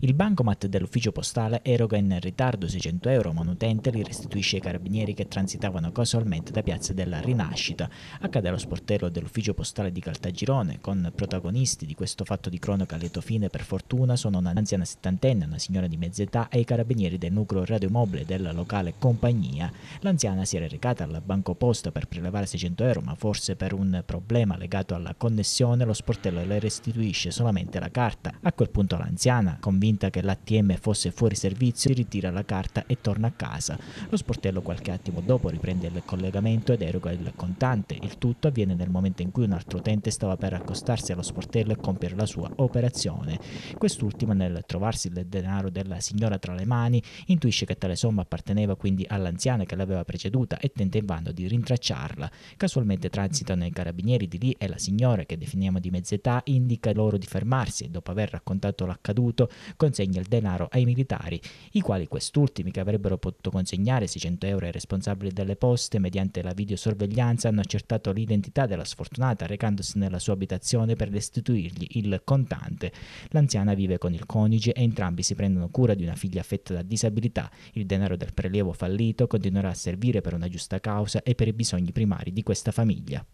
Il bancomat dell'ufficio postale eroga in ritardo 600 euro ma un utente li restituisce ai carabinieri che transitavano casualmente da Piazza della Rinascita. Accade allo sportello dell'ufficio postale di Caltagirone con protagonisti di questo fatto di cronaca a lieto fine per fortuna sono un'anziana settantenne, una signora di mezza età e i carabinieri del nucleo radiomobile della locale compagnia. L'anziana si era recata alla banco posta per prelevare 600 euro ma forse per un problema legato alla connessione lo sportello le restituisce solamente la carta. A quel punto l'anziana, convinta convinta che l'ATM fosse fuori servizio, ritira la carta e torna a casa. Lo sportello qualche attimo dopo riprende il collegamento ed eroga il contante. Il tutto avviene nel momento in cui un altro utente stava per accostarsi allo sportello e compiere la sua operazione. Quest'ultima, nel trovarsi il denaro della signora tra le mani, intuisce che tale somma apparteneva quindi all'anziana che l'aveva preceduta e tenta invano di rintracciarla. Casualmente transitano i carabinieri di lì e la signora, che definiamo di mezz'età, indica loro di fermarsi e dopo aver raccontato l'accaduto consegna il denaro ai militari, i quali quest'ultimi che avrebbero potuto consegnare 600 euro ai responsabili delle poste mediante la videosorveglianza hanno accertato l'identità della sfortunata recandosi nella sua abitazione per restituirgli il contante. L'anziana vive con il coniuge e entrambi si prendono cura di una figlia affetta da disabilità. Il denaro del prelievo fallito continuerà a servire per una giusta causa e per i bisogni primari di questa famiglia.